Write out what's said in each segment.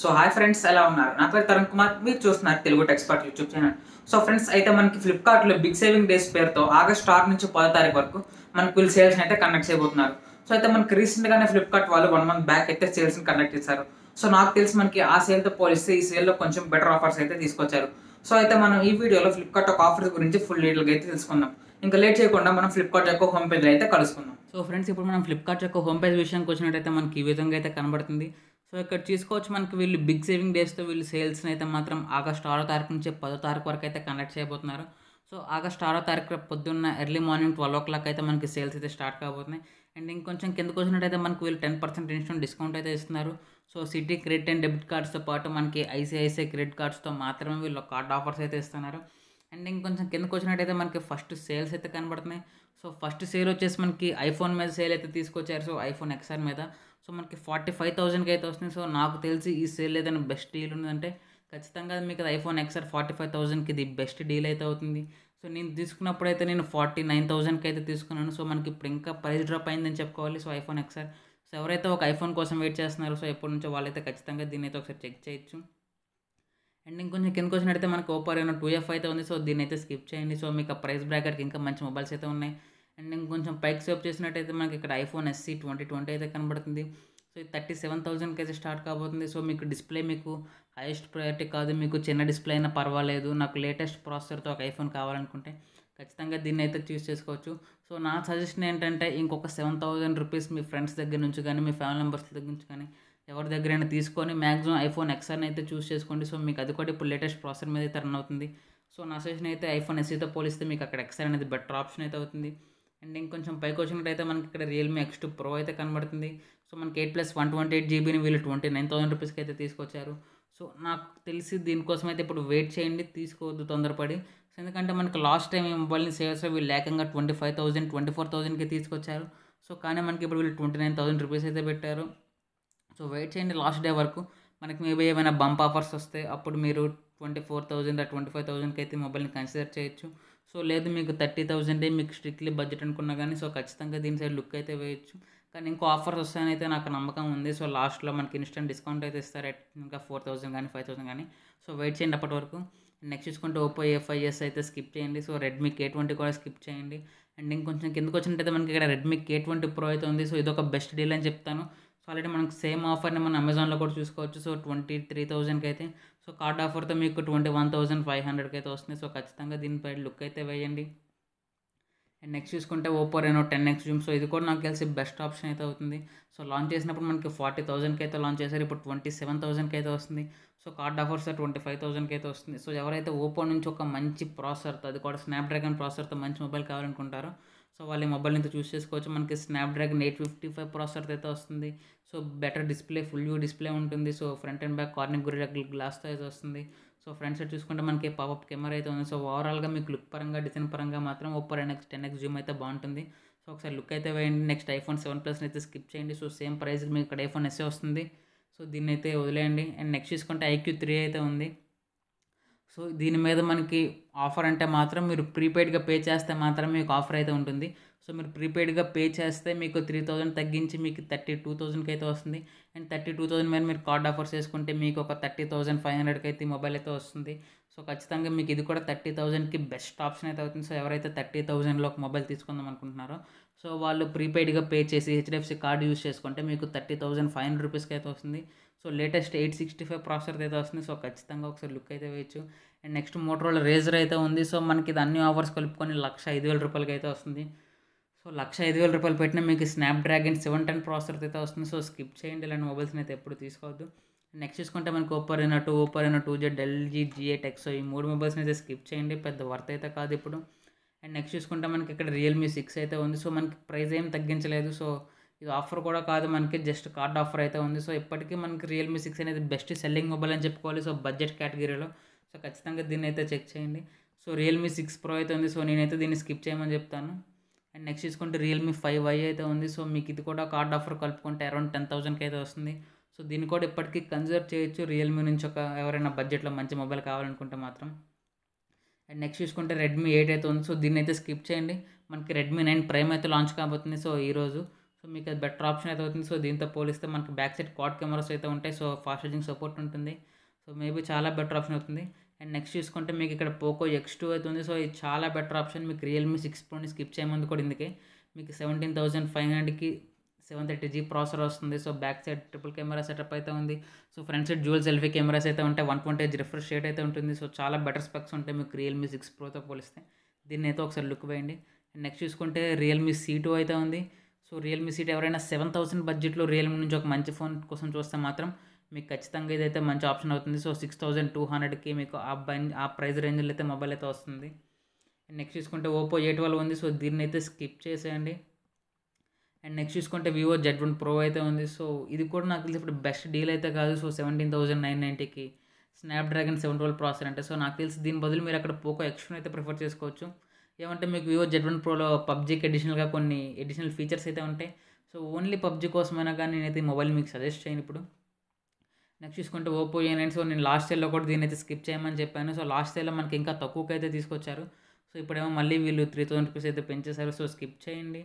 so hi friends ఎలా ఉన్నారు నా పేరు తరుణ్ కుమార్ మీరు చూస్తున్నారు Telugu Techspert YouTube channel so friends అయితే మనకి ఫ్లిప్కార్ట్లో బిగ్ సేవింగ్ డేస్ పేరుతో ఆగస్ట్ ఆరు నుంచి పదో తారీఖు వరకు మనకు వీళ్ళు సేల్స్ని అయితే కండక్ట్ చేయబోతున్నారు సో అయితే మనకి రీసెంట్గానే ఫ్లిప్కార్ట్ వాళ్ళు వన్ మంత్ బ్యాక్ అయితే సేల్స్ని కండక్ట్ చేశారు సో నాకు తెలిసి మనకి ఆ సేల్తో పోలిస్తే ఈ సేల్లో కొంచెం బెటర్ ఆఫర్స్ అయితే తీసుకొచ్చారు సో అయితే మనం ఈ వీడియోలో ఫ్లిప్కార్ట్ ఒక ఆఫర్స్ గురించి ఫుల్ డీటెయిల్గా అయితే తెలుసుకుందాం ఇంకా లేట్ చేయకుండా మనం ఫ్లిప్కార్ట్ యొక్క హోమ్ పేజ్ అయితే కలుసుకుందాం సో ఫ్రెండ్స్ ఇప్పుడు మనం ఫ్లిప్కార్ట్ యొక్క హోమ్ పేజ్ విషయానికి వచ్చినట్టయితే మనకి ఈ విధంగా అయితే కనబడుతుంది సో ఇక్కడ చూసుకోవచ్చు మనకి వీళ్ళు బిగ్ సేవింగ్ డేస్తో వీళ్ళు సేల్స్ని అయితే మాత్రం ఆగస్ట్ ఆరో తారీఖు నుంచి పదో తారీఖు వరకు అయితే కండక్ట్ చేయబోతున్నారు సో ఆగస్ట్ ఆరో తారీఖు పొద్దున్న early morning twelve o'clock అయితే మనకి సేల్స్ అయితే స్టార్ట్ కాబోతున్నాయి అండ్ ఇంకొంచెం కిందకు వచ్చినట్టయితే మనకు వీళ్ళు టెన్ పర్సెంట్ ఇన్స్టెంట్ డిస్కౌంట్ అయితే ఇస్తున్నారు so Citi credit and debit కార్డ్స్తో పాటు మనకి ఐసిఐసిఐ క్రెడిట్ కార్డ్స్తో మాత్రమే వీళ్ళు కార్డ్ ఆఫర్స్ అయితే ఇస్తున్నారు అండ్ ఇంకొంచెం కిందకు వచ్చినట్టయితే మనకి ఫస్ట్ సేల్స్ అయితే కనబడుతున్నాయి సో ఫస్ట్ సేల్ వచ్చేసి మనకి ఐఫోన్ మీద సేల్ అయితే తీసుకొచ్చారు సో ఐఫోన్ ఎక్స్ఆర్ మీద సో మనకి ఫార్టీ ఫైవ్ థౌసండ్కి అయితే వస్తుంది సో నాకు తెలిసి ఈ సేల్ ఏదైనా బెస్ట్ డీల్ ఉందంటే ఖచ్చితంగా మీకు ఐఫోన్ ఎక్స్ఆర్ ఫార్టీ ఫైవ్ థౌసండ్కి ఇది బెస్ట్ డీల్ అయితే అవుతుంది సో నేను తీసుకున్నప్పుడు అయితే నేను ఫార్టీ నైన్ థౌసండ్కి అయితే తీసుకున్నాను సో మనకి ఇప్పుడు ఇంకా ప్రైస్ డ్రాప్ అయిందని చెప్పుకోవాలి సో ఐఫోన్ ఎక్స్ఆర్ సో ఎవరైతే ఒక ఐఫోన్ కోసం వెయిట్ చేస్తున్నారో సో ఎప్పటి నుంచో వాళ్ళైతే ఖచ్చితంగా దీన్ని అయితే ఒకసారి చెక్ చేయొచ్చు అండ్ ఇంకొంచెం క్వశ్చన్ అయితే మనకు ఓపర్ ఏమో టూ ఎఫ్ అయితే ఉంది సో దీన్ని అయితే స్కిప్ చేయండి సో మీకు ఆ ప్రైస్ బ్రాకెట్కి ఇంకా మంచి మొబైల్స్ అయితే ఉన్నాయి అండ్ ఇంకొంచెం పైక్ సేవ్ చేసినట్టయితే మనకి ఇక్కడ ఐఫోన్ ఎస్సీ ట్వంటీ ట్వంటీ అయితే కనబడుతుంది సో ఇది థర్టీ సెవెన్ థౌసండ్కి అయితే స్టార్ట్ కాబోతుంది సో మీకు డిస్ప్లే మీకు హైయెస్ట్ ప్రయారిటీ కాదు మీకు చిన్న డిస్ప్లే అయినా పర్వాలేదు నాకు లేటెస్ట్ ప్రాసెసర్తో ఒక ఐఫోన్ కావాలనుకుంటే ఖచ్చితంగా దీన్ని అయితే చూస్ చేసుకోవచ్చు సో నా సజెషన్ ఏంటంటే ఇంకొక సెవెన్ థౌసండ్ రూపీస్ మీ ఫ్రెండ్స్ దగ్గర నుంచి కానీ మీ ఫ్యామిలీ మెంబర్స్ దగ్గర నుంచి కానీ ఎవరి దగ్గరైనా తీసుకొని మ్యాక్సిమం ఐఫోన్ ఎక్స్ఆర్ని అయితే చూస్ చేసుకోండి సో మీకు అది కూడా ఇప్పుడు లేటెస్ట్ ప్రాసెస్ మీద అయితే రన్ అవుతుంది సో నా సజెషన్ అయితే ఐఫోన్ ఎస్సీతో e పోలిస్తే మీకు అక్కడ ఎక్స్ఆర్ అనేది బెటర్ ఆప్షన్ అయితే అవుతుంది అండ్ ఇంకొంచెం పైకి వచ్చినట్టయితే మనకి ఇక్కడ రియల్మీ ఎక్స్ టూ ప్రో అయితే కనబడుతుంది సో మనకి eight plus one twenty eight జీబీని వీళ్ళు ట్వంటీ నైన్ థౌసండ్ రూపీస్కి అయితే తీసుకొచ్చారు సో నాకు తెలిసి దీనికోసం అయితే ఇప్పుడు వెయిట్ చేయండి తీసుకోవద్దు తొందరపడి సో ఎందుకంటే మనకి లాస్ట్ టైం ఈ మొబైల్ని సేల్స్లో వీళ్ళు లేకంగా twenty five thousand twenty four థౌసండ్కి తీసుకొచ్చారు సో కానీ మనకి ఇప్పుడు వీళ్ళు ట్వంటీ నైన్ థౌసండ్ రూపీస్ అయితే పెట్టారు సో వెయిట్ చేయండి లాస్ట్ డే వరకు మనకి మేబీ ఏమైనా బంప్ ఆఫర్స్ వస్తే అప్పుడు మీరు twenty four thousand twenty five థౌజండ్కి అయితే మొబైల్ని కన్సిడర్ చేయొచ్చు సో లేదు మీకు థర్టీ థౌజండే మీకు స్ట్రిక్ట్లీ బడ్జెట్ అనుకున్నా కానీ సో ఖచ్చితంగా దీని సైడ్ లుక్ అయితే వేయచ్చు కానీ ఇంకో ఆఫర్స్ వస్తాయని అయితే నాకు నమ్మకం ఉంది సో లాస్ట్లో మనకి ఇన్స్టెంట్ డిస్కౌంట్ అయితే ఇస్తారు ఇంకా ఫోర్ థౌసండ్ కానీ ఫైవ్ థౌసండ్ కానీ సో వెయిట్ చేయండి అప్పటి వరకు నెక్స్ట్ చూసుకుంటే ఓపో ఏ ఫైవ్ అయితే స్కిప్ చేయండి సో రెడ్మీ కే ట్వంటీ కూడా స్కిప్ చేయండి అండ్ ఇంకొంచెం కిందకు వచ్చినట్టయితే మనకి ఇక్కడ రెడ్మీ కే ట్వంటీ ప్రో అయితే ఉంది సో ఒక బెస్ట్ డీల్ అని చెప్తాను సో ఆల్రెడీ మనకు సేమ్ ఆఫర్ని మనం అమెజాన్లో కూడా చూసుకోవచ్చు సో ట్వంటీ త్రీ థౌజండ్కి అయితే సో కార్డ్ ఆఫర్తో మీకు ట్వంటీ వన్ థౌజండ్ ఫైవ్ హండ్రెడ్కి అయితే వస్తుంది సో ఖచ్చితంగా దీనిపై లుక్ అయితే వేయండి అండ్ నెక్స్ట్ చూసుకుంటే Oppo Reno ten X zoom so ఇది కూడా నాకు తెలిసి బెస్ట్ ఆప్షన్ అయితే అవుతుంది సో లాంచ్ చేసినప్పుడు మనకి ఫార్టీ థౌసండ్కి అయితే లాంచ్ చేశారు ఇప్పుడు ట్వంటీ సెవెన్ థౌసండ్కి అయితే వస్తుంది so card offers twenty five థౌసండ్కి అయితే వస్తుంది సో ఎవరైతే ఓపో నుంచి ఒక మంచి ప్రాసెసర్తో అది కూడా స్నాప్డ్రాగన్ ప్రాసెసర్తో మంచి మొబైల్ కావాలనుకుంటారో సో వాళ్ళు మొబైల్ నుంచి చూస్ చేసుకోవచ్చు మనకి Snapdragon eight fifty five processor అయితే వస్తుంది so better display full view display ఉంటుంది so front and back Corning gorilla గ్లాస్తో అయితే వస్తుంది సో ఫ్రంట్ సైడ్ చూసుకుంటే మనకి పవప్ కెమెరా అయితే ఉంది సో ఓవరాల్గా మీకు లుక్ పరంగా డిజైన్ పరంగా మాత్రం Oppo NX ten X zoom అయితే బాగుంటుంది సో ఒకసారి లుక్ అయితే వేయండి నెక్స్ట్ ఐఫోన్ సెవెన్ ప్లస్ అయితే స్కిప్ చేయండి సో సేమ్ ప్రైస్ మీకు ఇక్కడ ఐఫోన్ ఎస్ఏ వస్తుంది సో దీన్ని అయితే వదిలేయండి అండ్ నెక్స్ట్ చూసుకుంటే ఐక్యూ త్రీ అయితే ఉంది సో దీని మీద మనకి ఆఫర్ అంటే మాత్రం మీరు ప్రీపెయిడ్గా పే చేస్తే మాత్రం మీకు ఆఫర్ అయితే ఉంటుంది సో మీరు ప్రీపెయిడ్గా పే చేస్తే మీకు త్రీ థౌజండ్ తగ్గించి మీకు థర్టీ టూ థౌజండ్కి అయితే వస్తుంది అండ్ థర్టీ టూ థౌజండ్ మీద మీరు కార్డ్ ఆఫర్స్ చేసుకుంటే మీకు ఒక థర్టీ థౌజండ్ ఫైవ్ హండ్రెడ్కి అయితే మొబైల్ అయితే వస్తుంది సో ఖచ్చితంగా మీకు ఇది కూడా థర్టీ థౌజండ్కి బెస్ట్ ఆప్షన్ అయితే అవుతుంది సో ఎవరైతే థర్టీ థౌజండ్లో ఒక మొబైల్ తీసుకుందాం అనుకుంటున్నారో సో వాళ్ళు ప్రీపెయిడ్గా పే చేసి హెచ్డిఎఫ్సి కార్డు యూస్ చేసుకుంటే మీకు థర్టీ థౌజండ్ ఫైవ్ హండ్రెడ్ రూపీస్కి అయితే వస్తుంది so latest eight sixty five process అయితే వస్తుంది సో ఖచ్చితంగా ఒకసారి లుక్ అయితే వేయచ్చు అండ్ నెక్స్ట్ మోటరోలో రేజర్ అయితే ఉంది సో మనకి ఇది అన్ని ఆఫర్స్ కలుపుకొని లక్ష ఐదు వేల రూపాయలకి అయితే వస్తుంది సో లక్ష ఐదు వేల రూపాయలు పెట్టినా మీకు స్నాప్డ్రాగన్ సెవెన్ టెన్ ప్రాసెసర్ అయితే వస్తుంది సో స్కిప్ చేయండి ఇలాంటి మొబైల్స్ అయితే ఎప్పుడు తీసుకోవద్దు నెక్స్ట్ చూసుకుంటే మనకు ఓపర్ అయినా టూ ఓపర్ అయినా టూ జెడ్ ఎల్జీ జిఏ టెక్సో ఈ మూడు మొబైల్స్ని అయితే స్కిప్ చేయండి పెద్ద వర్త్ అయితే కాదు ఇప్పుడు అండ్ నెక్స్ట్ చూసుకుంటే మనకి ఇక్కడ రియల్మీ సిక్స్ అయితే ఉంది సో మనకి ప్రైస్ ఏం తగ్గించలేదు సో ఇది ఆఫర్ కూడా కాదు మనకి జస్ట్ కార్డ్ ఆఫర్ అయితే ఉంది సో ఇప్పటికీ మనకి రియల్మీ సిక్స్ అనేది బెస్ట్ సెల్లింగ్ మొబైల్ అని చెప్పుకోవాలి సో బడ్జెట్ కేటగిరీలో సో ఖచ్చితంగా దీన్ని అయితే చెక్ చేయండి సో రియల్మీ సిక్స్ ప్రో అయితే ఉంది సో నేనైతే దీన్ని స్కిప్ చేయమని చెప్తాను అండ్ నెక్స్ట్ తీసుకుంటే రియల్మీ ఫైవ్ ఐ అయితే ఉంది సో మీకు ఇది కూడా కార్డ్ ఆఫర్ కలుపుకుంటే అరౌండ్ టెన్ థౌసండ్కి అయితే వస్తుంది సో దీన్ని కూడా ఇప్పటికీ కన్సిడర్ చేయొచ్చు రియల్మీ నుంచి ఒక ఎవరైనా బడ్జెట్లో మంచి మొబైల్ కావాలనుకుంటే మాత్రం అండ్ నెక్స్ట్ చూసుకుంటే రెడ్మీ ఎయిట్ అయితే ఉంది సో దీన్ని అయితే స్కిప్ చేయండి మనకి రెడ్మీ నైన్ ప్రైమ్ అయితే లాంచ్ కాబోతుంది సో ఈరోజు సో మీకు అది బెటర్ ఆప్షన్ అయితే అవుతుంది సో దీంతో పోలిస్తే మనకి బ్యాక్ సైడ్ క్వాడ్ కెమెరాస్ అయితే ఉంటాయి సో ఫాస్ట్ ఛార్జింగ్ సపోర్ట్ ఉంటుంది సో మేబీ చాలా బెటర్ ఆప్షన్ అవుతుంది అండ్ నెక్స్ట్ చూసుకుంటే మీకు ఇక్కడ పోకో ఎక్స్ టూ అయితే ఉంది సో ఇది చాలా బెటర్ ఆప్షన్ మీకు రియల్మీ సిక్స్ ప్రోని స్కిప్ చేయమంది కూడా ఇందుకే మీకు సెవెంటీన్ థౌసండ్ ఫైవ్ హండ్రెడ్కి సెవెన్ థర్టీ జీ ప్రాసెసర్ వస్తుంది so back side triple camera setup అయితే ఉంది so front side dual selfie cameras అయితే ఉంటాయి one point eight refresh rate అయితే ఉంటుంది సో చాలా బెటర్ స్పెక్స్ ఉంటాయి మీకు రియల్మీ సిక్స్ ప్రోతో పోలిస్తే దీన్ని అయితే ఒకసారి లుక్ వేయండి అండ్ నెక్స్ట్ చూసుకుంటే రియల్మీ సీ టూ అయితే ఉంది సో రియల్మీ సీట్ ఎవరైనా సెవెన్ థౌసండ్ బడ్జెట్లో రియల్మీ నుంచి ఒక మంచి ఫోన్ కోసం చూస్తే మాత్రం మీకు ఖచ్చితంగా ఇదైతే మంచి ఆప్షన్ అవుతుంది సో సిక్స్ థౌజండ్ టూ హండ్రెడ్కి మీకు ఆ బై ఆ ప్రైస్ రేంజ్లో అయితే మొబైల్ అయితే వస్తుంది నెక్స్ట్ చూసుకుంటే ఓపో ఏ ట్వెల్వ్ ఉంది సో దీన్ని అయితే స్కిప్ చేసేయండి అండ్ నెక్స్ట్ చూసుకుంటే వివో జెడ్ వన్ ప్రో అయితే ఉంది సో ఇది కూడా నాకు తెలిసి ఇప్పుడు బెస్ట్ డీల్ అయితే కాదు సో సెవెంటీన్ థౌసండ్ నైన్ నైంటీకి స్నాప్డ్రాగన్ సెవెన్ ట్వెల్వ్ ప్రాసెసర్ అంటే సో నాకు తెలిసి దీని బదులు మీరు అక్కడ పోకో ఎక్స్ట్రా అయితే ప్రిఫర్ చేసుకోవచ్చు ఏమంటే మీకు వివో జెడ్ వన్ ప్రోలో పబ్జీకి అడిషనల్గా కొన్ని అడిషనల్ ఫీచర్స్ అయితే ఉంటాయి సో ఓన్లీ పబ్జీ కోసమైనా కానీ నేనైతే ఈ మొబైల్ మీకు సజెస్ట్ చేయను ఇప్పుడు నెక్స్ట్ చూసుకుంటే ఓపో ఏ నైన్ సో నేను లాస్ట్ ఇయర్లో కూడా దీని అయితే స్కిప్ చేయమని చెప్పాను సో లాస్ట్ ఇయర్లో మనకి ఇంకా తక్కువకి అయితే తీసుకొచ్చారు సో ఇప్పుడేమో మళ్ళీ వీళ్ళు త్రీ థౌసండ్ రూపీస్ అయితే పెంచేశారు సో స్కిప్ చేయండి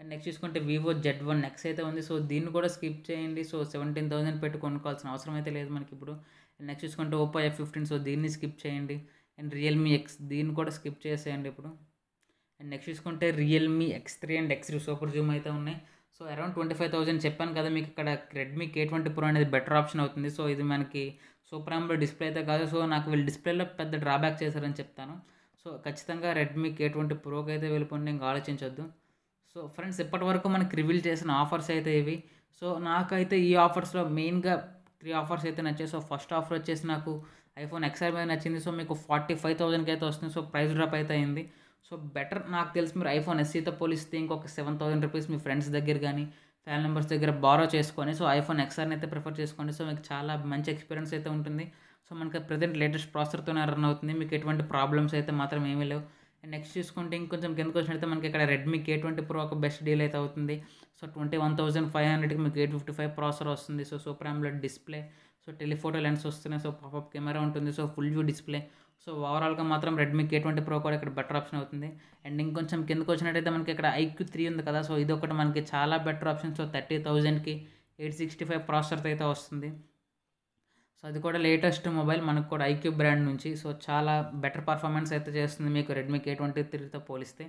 అండ్ నెక్స్ట్ చూసుకుంటే వివో జెడ్ వన్ నెక్స్ట్ అయితే ఉంది సో దీన్ని కూడా స్కిప్ చేయండి సో సెవెంటీన్ థౌసండ్ పెట్టి కొనుక్కోవాల్సిన అవసరం అయితే లేదు మనకి ఇప్పుడు అండ్ నెక్స్ట్ చూసుకుంటే ఓపో ఎఫ్ ఫిఫ్టీన్ సో దీన్ని స్కిప్ చేయండి అండ్ రియల్మీ ఎక్స్ దీన్ని కూడా స్కిప్ చేసేయండి ఇప్పుడు అండ్ నెక్స్ట్ చూసుకుంటే Realme X three and X three super zoom అయితే ఉన్నాయి so around twenty five thousand చెప్పాను కదా మీకు ఇక్కడ రెడ్మీ కే ట్వంటీ ప్రో అనేది బెటర్ ఆప్షన్ అవుతుంది సో ఇది మనకి సూపర్ అంబుల్ డిస్ప్లే అయితే కాదు సో నాకు వీళ్ళు డిస్ప్లేలో పెద్ద డ్రాబ్యాక్ చేశారని చెప్తాను సో ఖచ్చితంగా రెడ్మీ కే ట్వంటీ ప్రోకి అయితే వెళ్ళిపోండి ఇంకా ఆలోచించొద్దు సో ఫ్రెండ్స్ ఇప్పటి వరకు మనకి రివీల్ చేసిన ఆఫర్స్ అయితే ఇవి సో నాకైతే ఈ ఆఫర్స్లో మెయిన్గా త్రీ ఆఫర్స్ అయితే నచ్చాయి సో ఫస్ట్ ఆఫర్ వచ్చేసి నాకు ఐఫోన్ ఎక్స్ఆర్ మీద నచ్చింది సో మీకు ఫార్టీ ఫైవ్ థౌసండ్కి అయితే వస్తుంది సో ప్రైస్ డ్రాప్ అయితే అయింది సో బెటర్ నాకు తెలిసి మీరు ఐఫోన్ ఎస్సీతో పోలిస్తే ఇంకొక సెవెన్ థౌసండ్ రూపీస్ మీ ఫ్రెండ్స్ దగ్గర కానీ ఫ్యామిలీ మెంబర్స్ దగ్గర బారో చేసుకొని సో ఐఫోన్ ఎక్స్ఆర్ని అయితే ప్రిఫర్ చేసుకోండి సో మీకు చాలా మంచి ఎక్స్పీరియన్స్ అయితే ఉంటుంది సో మనకి ప్రజెంట్ లేటెస్ట్ ప్రాసెసర్తోనే రన్ అవుతుంది మీకు ఎటువంటి ప్రాబ్లమ్స్ అయితే మాత్రం ఏమీ లేవు అండ్ నెక్స్ట్ చూసుకుంటే ఇంకొంచెం కిందకు వచ్చినట్టు మనకి ఇక్కడ రెడ్మీ కే ట్వంటీ ప్రో ఒక బెస్ట్ డీల్ అయితే అవుతుంది so twenty one thousand five హండ్రెడ్కి మీకు ఎయిట్ ఫిఫ్టీ ఫైవ్ ప్రాసెసర్ వస్తుంది so super AMOLED display so telephoto lens వస్తున్నాయి సో పాపప్ కెమెరా ఉంటుంది so full view display so ఓవరాల్గా మాత్రం రెడ్మీ కే ట్వంటీ ప్రో కూడా ఇక్కడ బెటర్ ఆప్షన్ అవుతుంది అండ్ ఇంకొంచెం కిందకు వచ్చినట్టయితే మనకి ఇక్కడ ఐక్యూ త్రీ ఉంది కదా సో ఇది ఒకటి మనకి చాలా బెటర్ ఆప్షన్ సో థర్టీ థౌజండ్కి ఎయిట్ సిక్స్టీ ఫైవ్ ప్రాసెసర్తో అయితే వస్తుంది సో అది కూడా లేటెస్ట్ మొబైల్ మనకు కూడా ఐక్యూ బ్రాండ్ నుంచి సో చాలా బెటర్ పర్ఫార్మెన్స్ అయితే చేస్తుంది మీకు రెడ్మీ కే ట్వంటీ త్రీతో పోలిస్తే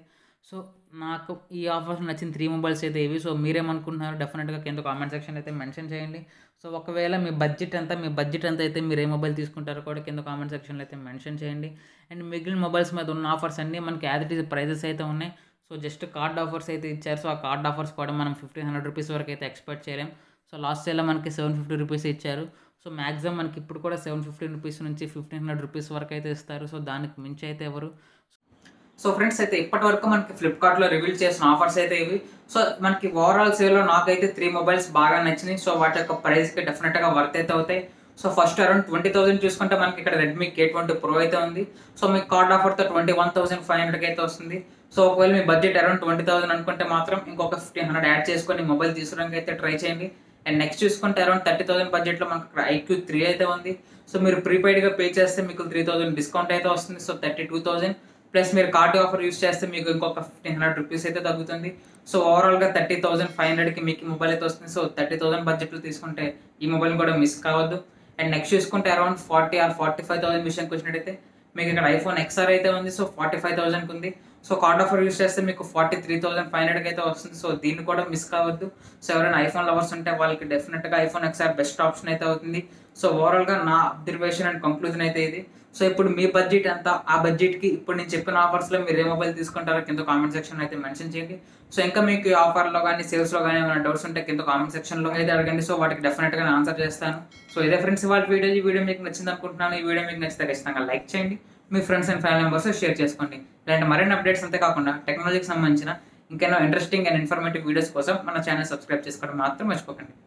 సో నాకు ఈ ఆఫర్స్ నచ్చిన త్రీ మొబైల్స్ అయితే ఇవి సో మీరేమనుకుంటున్నారు డెఫినెట్గా కింద కామెంట్ సెక్షన్ అయితే మెన్షన్ చేయండి సో ఒకవేళ మీ బడ్జెట్ ఎంత మీ బడ్జెట్ ఎంత అయితే మీరు ఏ మొబైల్ తీసుకుంటారో కూడా కింద కామెంట్ సెక్షన్లో అయితే మెన్షన్ చేయండి అండ్ మిగిలిన మొబైల్స్ మీద ఉన్న ఆఫర్స్ అన్నీ మనకి యాజ్ ఇట్ ప్రైజెస్ అయితే ఉన్నాయి సో జస్ట్ కార్డ్ ఆఫర్స్ అయితే ఇచ్చారు సో ఆ కార్డ్ ఆఫర్స్ కూడా మనం ఫిఫ్టీన్ హండ్రెడ్ రూపీస్ వరకు అయితే ఎక్స్పెక్ట్ చేయలేం సో లాస్ట్ సేల్లో మనకి సెవెన్ ఫిఫ్టీ రూపీస్ ఇచ్చారు సో మ్యాక్సిమం మనకి ఇప్పుడు కూడా సెవెన్ ఫిఫ్టీన్ రూపీస్ నుంచి ఫిఫ్టీన్ హండ్రెడ్ రూపీస్ వరకు అయితే ఇస్తారు సో దానికి మించి అయితే ఎవరు సో ఫ్రెండ్స్ అయితే ఇప్పటివరకు మనకి ఫ్లిప్కార్ట్లో రివీల్ చేసిన ఆఫర్స్ అయితే ఇవి సో మనకి ఓవరాల్ లో నాకైతే త్రీ మొబైల్స్ బాగా నచ్చినాయి సో వాటి యొక్క ప్రైస్కి డెఫినెట్గా వర్త్ అయితే అవుతాయి so first around twenty thousand చూసుకుంటే మనకి ఇక్కడ రెడ్మీ కే ట్వంటీ ప్రో అయితే ఉంది సో మీకు కార్డ్ ఆఫర్తో ట్వంటీ వన్ థౌసండ్ ఫైవ్ హండ్రెడ్కి అయితే వస్తుంది సో ఒకవేళ మీ బడ్జెట్ అరౌండ్ ట్వంటీ థౌసండ్ అనుకుంటే మాత్రం ఇంకొక ఫిఫ్టీన్ హండ్రెడ్ యాడ్ చేసుకొని మొబైల్ తీసుకోవడానికి అయితే ట్రై చేయండి అండ్ నెక్స్ట్ చూసుకుంటే అరౌండ్ థర్టీ థౌసండ్ బడ్జెట్లో మనకి ఇక్కడ ఐక్యూ త్రీ అయితే ఉంది సో మీరు ప్రీపెయిడ్గా పే చేస్తే మీకు త్రీ థౌసండ్ డిస్కౌంట్ అయితే వస్తుంది so thirty two thousand plus మీరు కార్డు ఆఫర్ యూస్ చేస్తే మీకు ఇంకొక ఫిఫ్టీన్ హండ్రెడ్ రూపీస్ అయితే తగ్గుతుంది సో ఓవరాల్గా థర్టీ థౌసండ్ ఫైవ్ హండ్రెడ్కి మీకు మొబైల్ అయితే వస్తుంది సో థర్టీ థౌసండ్ బడ్జెట్లో తీసుకుంటే ఈ మొబైల్ కూడా మిస్ కావద్దు అండ్ నెక్స్ట్ చూసుకుంటే around forty or forty five thousand విషయంకి వచ్చినట్టయితే మీకు ఇక్కడ ఐఫోన్ ఎక్స్ఆర్ అయితే ఉంది సో ఫార్టీ ఫైవ్ థౌసండ్కి ఉంది సో కార్డ్ ఆఫర్ యూస్ చేస్తే మీకు ఫార్టీ త్రీ థౌసండ్ ఫైవ్ హండ్రెడ్కి అయితే వస్తుంది సో దీన్ని కూడా మిస్ కావద్దు సో ఎవరైనా ఐఫోన్ లవర్స్ ఉంటే వాళ్ళకి డెఫినెట్గా ఐఫోన్ ఎక్స్ఆర్ బెస్ట్ ఆప్షన్ అయితే అవుతుంది సో ఓవరాల్గా నా అబ్జర్వేషన్ అండ్ కంక్లూజన్ అయితే ఇది సో ఇప్పుడు మీ బడ్జెట్ ఎంత ఆ బడ్జెట్కి ఇప్పుడు నేను చెప్పిన ఆఫర్స్లో మీరు ఏ మొబైల్ తీసుకుంటారో కింద కామెంట్ సెక్షన్ అయితే మెన్షన్ చేయండి సో ఇంకా మీకు ఆఫర్లో కానీ సేల్స్లో కానీ ఏమైనా డౌట్స్ ఉంటే కింద కామెంట్ సెక్షన్లో అయితే అడగండి సో వాటికి డెఫినెట్గా ఆన్సర్ చేస్తాను సో ఇదే ఫ్రెండ్స్ వాళ్ళ వీడియో ఈ వీడియో మీకు నచ్చింది అనుకుంటున్నాను ఈ వీడియో మీకు నచ్చితే ఖచ్చితంగా లైక్ చేయండి మీ friends and family members share చేసుకోండి ఇలాంటి మరిన్ని అప్డేట్స్ అంతే కాకుండా టెక్నాలజీకి సంబంధించిన ఇంకెన్నో ఇంట్రెస్టింగ్ అండ్ ఇన్ఫర్మేటివ్ వీడియోస్ కోసం మన ఛానల్ సబ్స్క్రైబ్ చేసుకోవడం మాత్రం మర్చిపోకండి